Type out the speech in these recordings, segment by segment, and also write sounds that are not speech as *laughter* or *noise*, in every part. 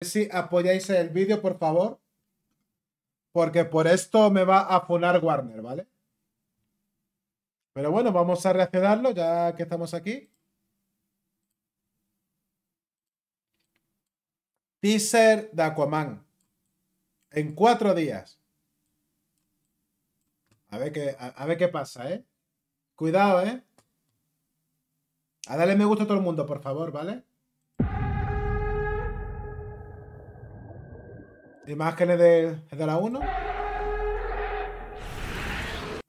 si apoyáis el vídeo, por favor. Porque por esto me va a funar Warner, ¿vale? Pero bueno, vamos a reaccionarlo ya que estamos aquí. Teaser de Aquaman. En cuatro días. A ver qué, a, ver qué pasa, ¿eh? Cuidado, ¿eh? A darle me gusta a todo el mundo, por favor, ¿vale? Imágenes de, de la 1.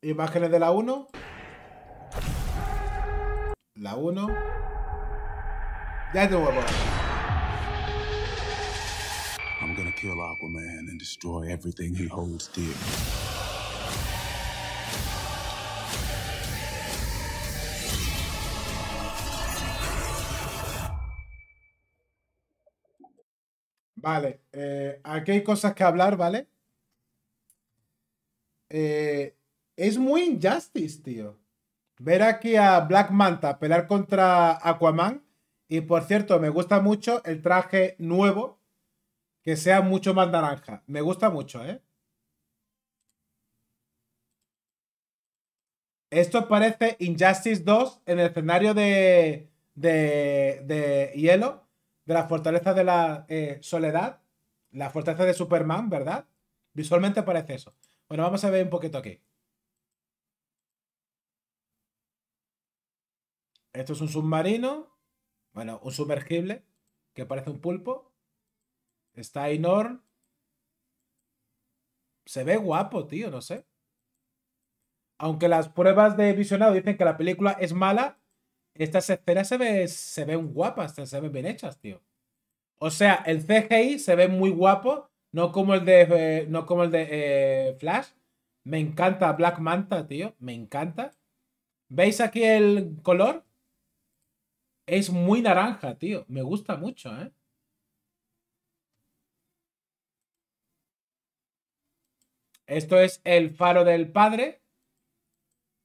Imágenes de la 1. La 1. Ya de nuevo. I'm gonna kill Aquaman and destroy everything he holds dear. Vale, eh, aquí hay cosas que hablar, ¿vale? Eh, es muy injustice, tío. Ver aquí a Black Manta pelear contra Aquaman. Y por cierto, me gusta mucho el traje nuevo, que sea mucho más naranja. Me gusta mucho, ¿eh? Esto parece Injustice 2 en el escenario de, de, de hielo de la fortaleza de la eh, soledad, la fortaleza de Superman, ¿verdad? Visualmente parece eso. Bueno, vamos a ver un poquito aquí. Esto es un submarino, bueno, un sumergible que parece un pulpo. Está Ainor. Se ve guapo, tío, no sé. Aunque las pruebas de visionado dicen que la película es mala, estas escenas se, ve, se ven guapas, se ven bien hechas, tío. O sea, el CGI se ve muy guapo, no como el de, no como el de eh, Flash. Me encanta Black Manta, tío, me encanta. ¿Veis aquí el color? Es muy naranja, tío. Me gusta mucho, ¿eh? Esto es el faro del padre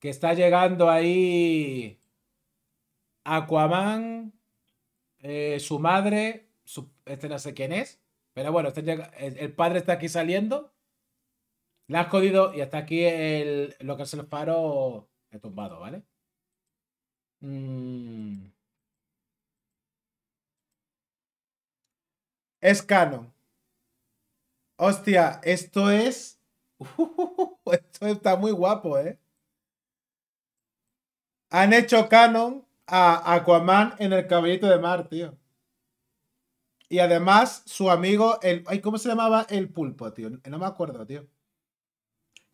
que está llegando ahí Aquaman, eh, su madre, este no sé quién es, pero bueno, este el, padre está aquí saliendo, la has jodido y hasta aquí el, lo que se el faro he tumbado, ¿vale? Mm. Es canon. Hostia, esto es... *laughs* esto está muy guapo, ¿eh? Han hecho canon a Aquaman en el caballito de mar, tío. Y además, su amigo, el. Ay, ¿cómo se llamaba? El pulpo, tío. No me acuerdo, tío.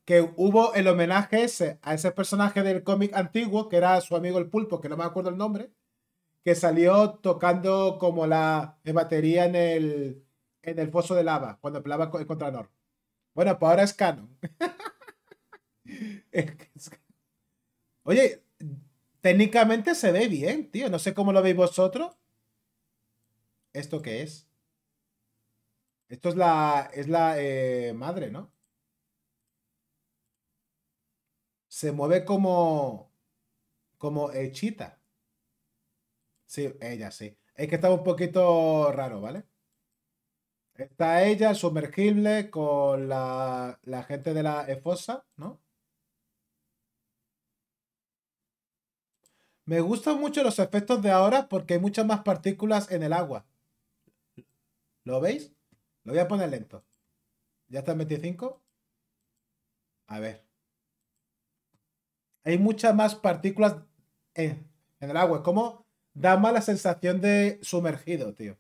Que hubo el homenaje ese a ese personaje del cómic antiguo, que era su amigo el pulpo, que no me acuerdo el nombre, que salió tocando como la batería en el, en el Pozo de lava, cuando peleaba el Contranor. Bueno, pues ahora es canon. *laughs* Oye, Técnicamente se ve bien, tío. No sé cómo lo veis vosotros. ¿Esto qué es? Esto es la, es la eh, madre, ¿no? Se mueve como... Como hechita. Sí, ella sí. Es que está un poquito raro, ¿vale? Está ella, sumergible, con la, la gente de la FOSA, ¿no? Me gustan mucho los efectos de ahora porque hay muchas más partículas en el agua. ¿Lo veis? Lo voy a poner lento. ¿Ya está en 25? A ver. Hay muchas más partículas en, el agua. Es como da más la sensación de sumergido, tío.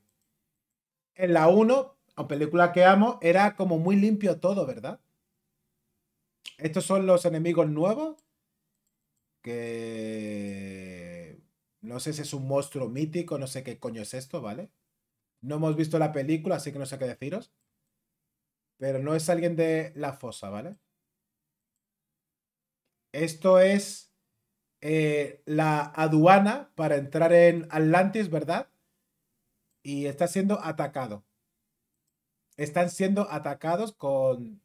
En la 1, o película que amo, era como muy limpio todo, ¿verdad? Estos son los enemigos nuevos. Que no sé si es un monstruo mítico, no sé qué coño es esto, ¿vale? No hemos visto la película, así que no sé qué deciros. Pero no es alguien de la fosa, ¿vale? Esto es eh, la aduana para entrar en Atlantis, ¿verdad? Y está siendo atacado. Están siendo atacados con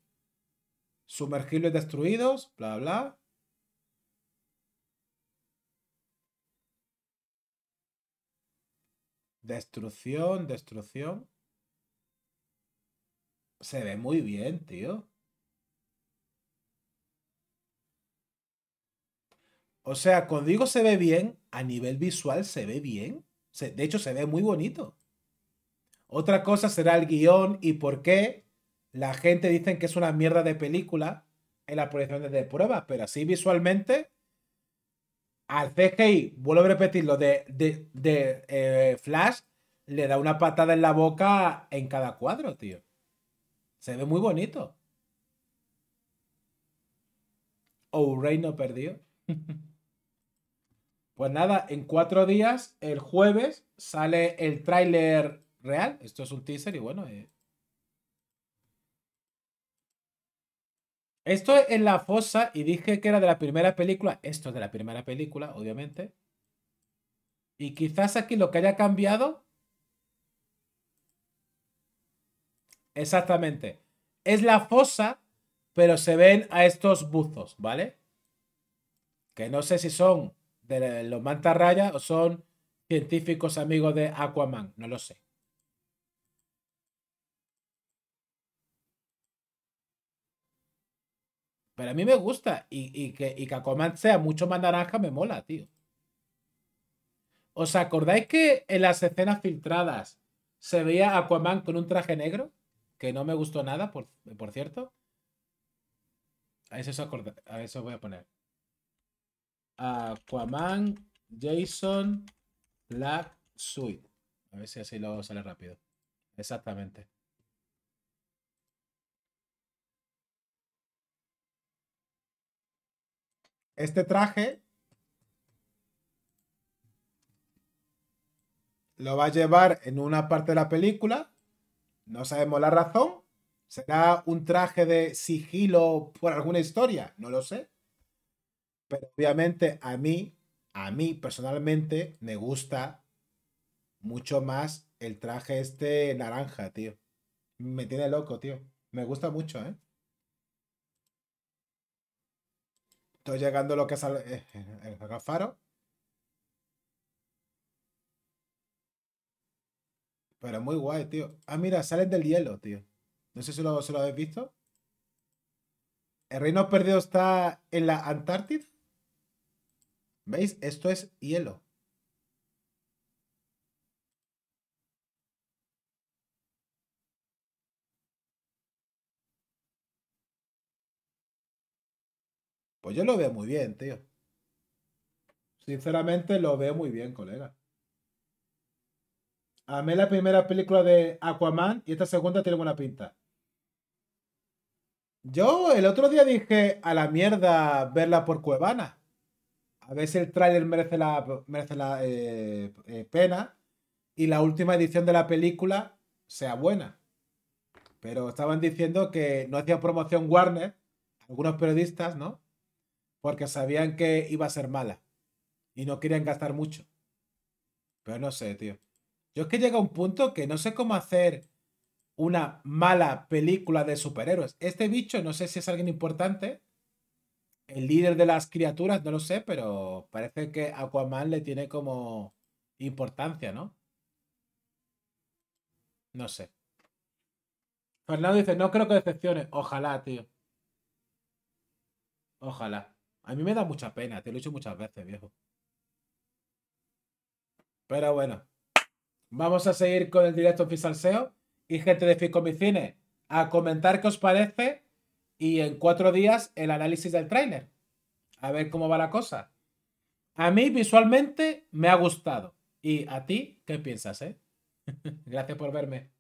sumergibles destruidos, bla, bla. Destrucción, destrucción. Se ve muy bien, tío. O sea, cuando digo se ve bien, a nivel visual se ve bien. Se, de hecho, se ve muy bonito. Otra cosa será el guión y por qué la gente dice que es una mierda de película en las proyección de prueba. pero así visualmente al CGI, vuelvo a repetirlo, de, eh, Flash, le da una patada en la boca en cada cuadro, tío. Se ve muy bonito. O no perdió. *laughs* pues nada, en cuatro días, el jueves, sale el tráiler real. Esto es un teaser y bueno, eh, Esto es en la fosa y dije que era de la primera película. Esto es de la primera película, obviamente. Y quizás aquí lo que haya cambiado... Exactamente. Es la fosa, pero se ven a estos buzos, ¿vale? Que no sé si son de los mantarrayas o son científicos amigos de Aquaman, no lo sé. Pero a mí me gusta. Y, y que, y sea mucho más naranja me mola, tío. ¿Os acordáis que en las escenas filtradas se veía Aquaman con un traje negro? Que no me gustó nada, por, cierto. A eso, acorda, a eso voy a poner. Aquaman, Jason, Black Suit. A ver si así lo sale rápido. Exactamente. Este traje lo va a llevar en una parte de la película. No sabemos la razón. ¿Será un traje de sigilo por alguna historia? No lo sé. Pero obviamente a mí, a mí personalmente, me gusta mucho más el traje este naranja, tío. Me tiene loco, tío. Me gusta mucho, ¿eh? Estoy llegando a lo que sale eh, eh, el, faro. Pero muy guay, tío. Ah, mira, salen del hielo, tío. No sé si lo habéis visto. El reino perdido está en la Antártida. ¿Veis? Esto es hielo. Pues yo lo veo muy bien, tío. Sinceramente lo veo muy bien, colega. mí la primera película de Aquaman y esta segunda tiene buena pinta. Yo el otro día dije a la mierda verla por Cuevana. A ver si el tráiler merece la, merece la eh, eh, pena y la última edición de la película sea buena. Pero estaban diciendo que no hacía promoción Warner, algunos periodistas, ¿no? porque sabían que iba a ser mala y no querían gastar mucho. Pero no sé, tío. Yo es que llega un punto que no sé cómo hacer una mala película de superhéroes. Este bicho, no sé si es alguien importante. El líder de las criaturas, no lo sé, pero parece que Aquaman le tiene como importancia, ¿no? No sé. Fernando dice, no creo que decepcione. Ojalá, tío. Ojalá. A mí me da mucha pena, te lo he dicho muchas veces, viejo. Pero bueno, vamos a seguir con el directo Fisalseo y gente de Ficomicine a comentar qué os parece y en cuatro días el análisis del tráiler. A ver cómo va la cosa. A mí visualmente me ha gustado. ¿Y a ti qué piensas, eh? *laughs* Gracias por verme.